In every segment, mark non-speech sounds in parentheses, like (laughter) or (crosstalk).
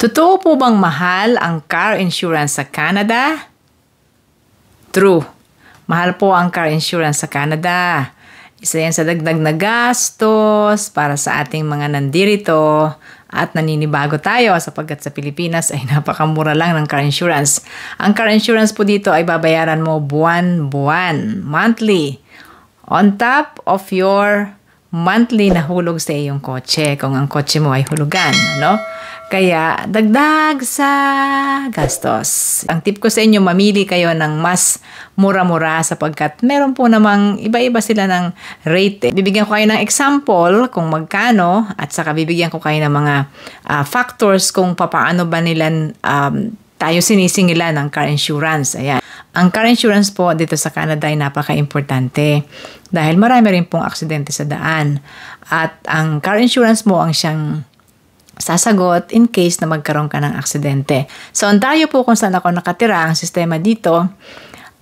Totoo po bang mahal ang car insurance sa Canada? True. Mahal po ang car insurance sa Canada. Isa yan sa dagdag na gastos para sa ating mga nandirito at naninibago tayo sapagkat sa Pilipinas ay (laughs) napakamura lang ng car insurance. Ang car insurance po dito ay babayaran mo buwan-buwan, monthly, on top of your monthly na hulog sa iyong kotse kung ang kotse mo ay hulugan, ano? Kaya, dagdag sa gastos. Ang tip ko sa inyo, mamili kayo ng mas mura-mura sapagkat meron po namang iba-iba sila ng rate. Bibigyan ko kayo ng example kung magkano at saka bibigyan ko kayo ng mga uh, factors kung papaano ba nila um, tayo sinisingila ng car insurance. Ayan. Ang car insurance po dito sa Canada ay napaka-importante dahil marami rin pong aksidente sa daan. At ang car insurance mo ang siyang sasagot in case na magkaroon ka ng aksidente. So, ang tayo po kung saan ako nakatira, ang sistema dito,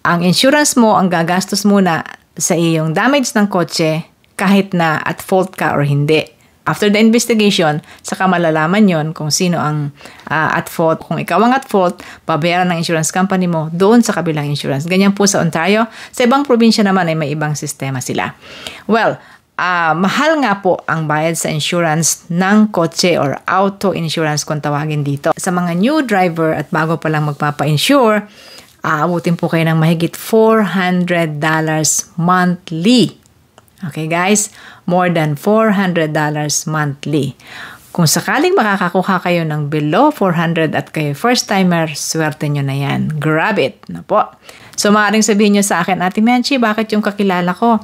ang insurance mo, ang gagastos muna sa iyong damage ng kotse kahit na at fault ka or hindi. After the investigation, saka malalaman yon kung sino ang uh, at fault. Kung ikaw ang at fault, babayaran ng insurance company mo doon sa kabilang insurance. Ganyan po sa Ontario. Sa ibang probinsya naman ay may ibang sistema sila. Well, uh, mahal nga po ang bayad sa insurance ng kotse or auto insurance kung tawagin dito. Sa mga new driver at bago pa lang magpapa-insure, aabutin uh, po kayo ng mahigit $400 monthly. Okay guys, more than $400 monthly. Kung sakaling makakakuha kayo ng below 400 at kayo first timer, swerte nyo na yan. Grab it na po. So, maaaring sabihin nyo sa akin, Ate Menchi, bakit yung kakilala ko?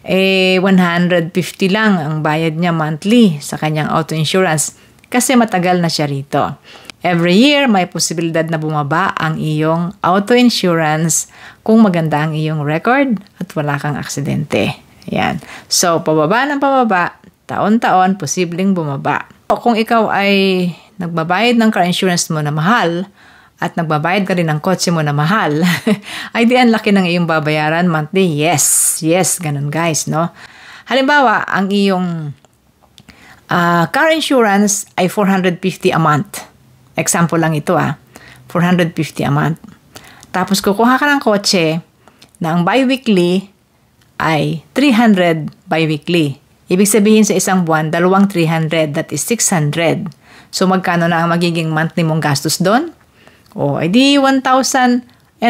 Eh, 150 lang ang bayad niya monthly sa kanyang auto insurance kasi matagal na siya rito. Every year, may posibilidad na bumaba ang iyong auto insurance kung maganda ang iyong record at wala kang aksidente. Yan. So, pababa ng pababa, taon-taon, posibleng bumaba. O kung ikaw ay nagbabayad ng car insurance mo na mahal, at nagbabayad ka rin ng kotse mo na mahal, (laughs) ay di ang laki ng iyong babayaran monthly. Yes, yes, ganun guys, no? Halimbawa, ang iyong uh, car insurance ay 450 a month. Example lang ito ah, 450 a month. Tapos kukuha ka ng kotse na ang bi-weekly ay 300 bi-weekly. Ibig sabihin sa isang buwan, dalawang 300, that is 600. So magkano na ang magiging monthly mong gastos doon? O, oh, edi 1,050,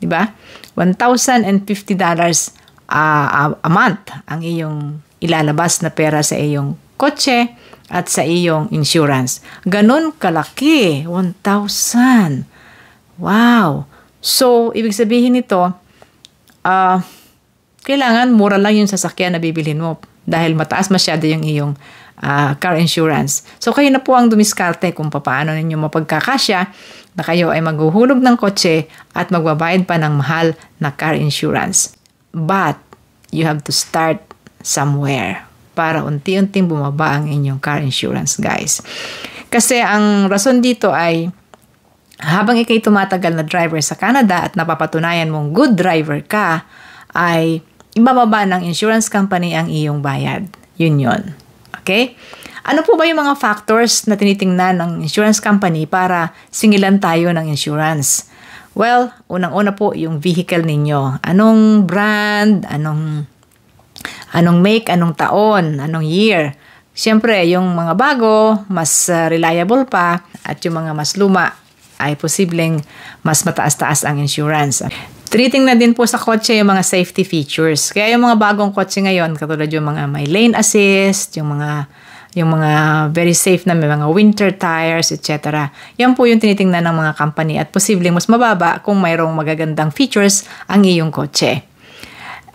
di ba? 1,050 dollars uh, a month ang iyong ilalabas na pera sa iyong kotse at sa iyong insurance. Ganon kalaki, 1,000. Wow! So, ibig sabihin nito, uh, kailangan mura lang yung sasakyan na bibilhin mo dahil mataas masyado yung iyong uh, car insurance. So kayo na po ang dumiskarte kung paano ninyo mapagkakasya na kayo ay maghuhulog ng kotse at magbabayad pa ng mahal na car insurance. But you have to start somewhere para unti-unting bumaba ang inyong car insurance guys. Kasi ang rason dito ay habang ikay tumatagal na driver sa Canada at napapatunayan mong good driver ka, ay ibababa ng insurance company ang iyong bayad. Yun yun. Okay? Ano po ba yung mga factors na tinitingnan ng insurance company para singilan tayo ng insurance? Well, unang-una po yung vehicle ninyo. Anong brand, anong anong make, anong taon, anong year. Siyempre, yung mga bago, mas ah, reliable pa at yung mga mas luma ay posibleng mas mataas-taas ang insurance. Treating na din po sa kotse yung mga safety features. Kaya yung mga bagong kotse ngayon, katulad yung mga may lane assist, yung mga yung mga very safe na may mga winter tires, etc. Yan po yung tinitingnan ng mga company at posibleng mas mababa kung mayroong magagandang features ang iyong kotse.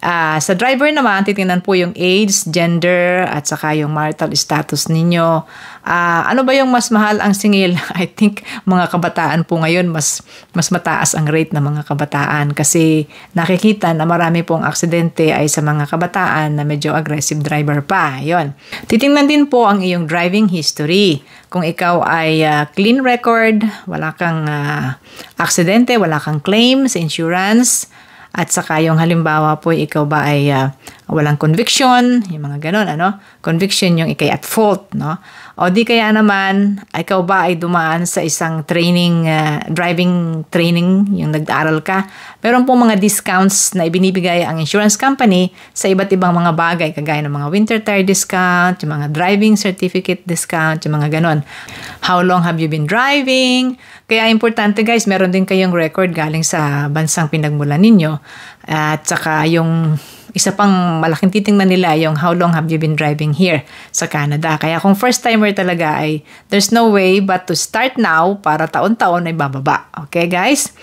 Uh, sa driver naman, titingnan po yung age, gender, at saka yung marital status ninyo. Uh, ano ba yung mas mahal ang singil? (laughs) I think mga kabataan po ngayon, mas, mas mataas ang rate ng mga kabataan kasi nakikita na marami pong aksidente ay sa mga kabataan na medyo aggressive driver pa. Yon. Titingnan din po ang iyong driving history. Kung ikaw ay uh, clean record, wala kang uh, aksidente, wala kang claim sa insurance, at saka yung halimbawa po, ikaw ba ay uh, walang conviction, yung mga ganun, ano? Conviction yung ikay at fault, no? O di kaya naman, ikaw ba ay dumaan sa isang training, uh, driving training, yung nag-aaral ka. Meron po mga discounts na ibinibigay ang insurance company sa iba't ibang mga bagay, kagaya ng mga winter tire discount, yung mga driving certificate discount, yung mga ganun how long have you been driving. Kaya importante guys, meron din kayong record galing sa bansang pinagmulan ninyo. At saka yung isa pang malaking titingnan nila yung how long have you been driving here sa Canada. Kaya kung first timer talaga ay there's no way but to start now para taon-taon ay bababa. Okay guys?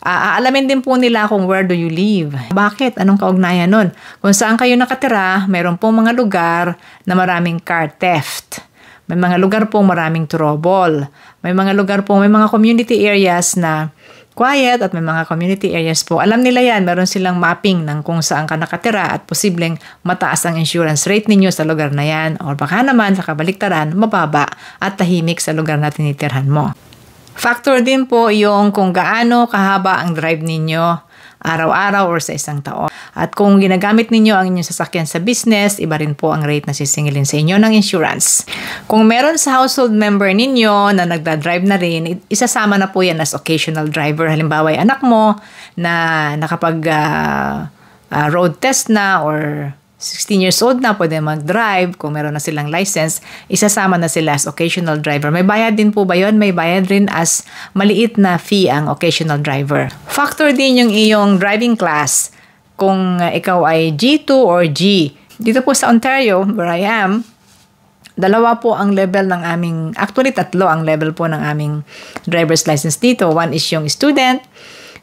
Ah, aalamin din po nila kung where do you live. Bakit? Anong kaugnayan nun? Kung saan kayo nakatira, meron po mga lugar na maraming car theft. May mga lugar pong maraming trouble. May mga lugar pong may mga community areas na quiet at may mga community areas po. Alam nila yan, meron silang mapping ng kung saan ka nakatira at posibleng mataas ang insurance rate ninyo sa lugar na yan o baka naman sa kabaliktaran, mababa at tahimik sa lugar na tinitirhan mo. Factor din po yung kung gaano kahaba ang drive ninyo araw-araw or sa isang taon. At kung ginagamit ninyo ang inyong sasakyan sa business, iba rin po ang rate na sisingilin sa inyo ng insurance. Kung meron sa household member ninyo na nagda-drive na rin, isasama na po yan as occasional driver. Halimbawa, yung anak mo na nakapag uh, uh, road test na or 16 years old na, pwede mag-drive kung meron na silang license, isasama na sila as occasional driver. May bayad din po ba yun? May bayad rin as maliit na fee ang occasional driver factor din yung iyong driving class kung uh, ikaw ay G2 or G. Dito po sa Ontario, where I am, dalawa po ang level ng aming, actually tatlo ang level po ng aming driver's license dito. One is yung student,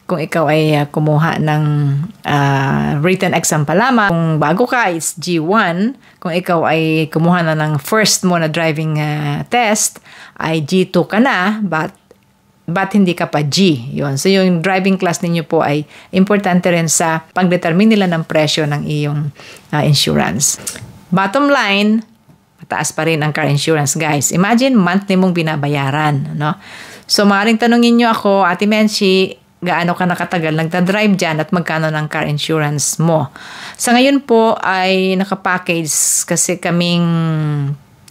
kung ikaw ay uh, kumuha ng uh, written exam pa lamang. Kung bago ka, it's G1. Kung ikaw ay kumuha na ng first mo na driving uh, test, ay G2 ka na. But but hindi ka pa G. Yun. So yung driving class ninyo po ay importante rin sa pagdetermine nila ng presyo ng iyong uh, insurance. Bottom line, mataas pa rin ang car insurance guys. Imagine monthly mong binabayaran. No? So maaaring tanongin nyo ako, Ate Menchi, gaano ka nakatagal nagta-drive dyan at magkano ng car insurance mo. Sa ngayon po ay nakapackage kasi kaming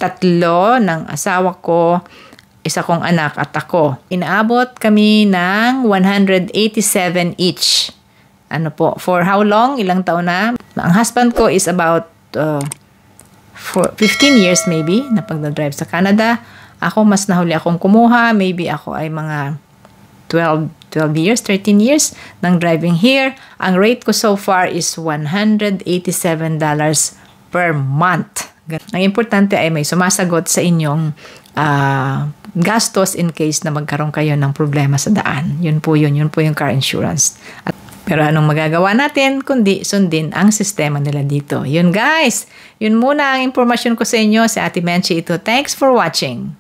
tatlo ng asawa ko, isa kong anak at ako. Inaabot kami ng 187 each. Ano po, for how long? Ilang taon na? Ang husband ko is about uh, for 15 years maybe na pagdadrive sa Canada. Ako, mas nahuli akong kumuha. Maybe ako ay mga 12, 12 years, 13 years ng driving here. Ang rate ko so far is $187 per month. Ang importante ay may sumasagot sa inyong uh, gastos in case na magkaroon kayo ng problema sa daan. Yun po yun, yun po yung car insurance. At pero anong magagawa natin kundi sundin ang sistema nila dito. Yun guys, yun muna ang impormasyon ko sa inyo Si Ate Menchie ito. Thanks for watching.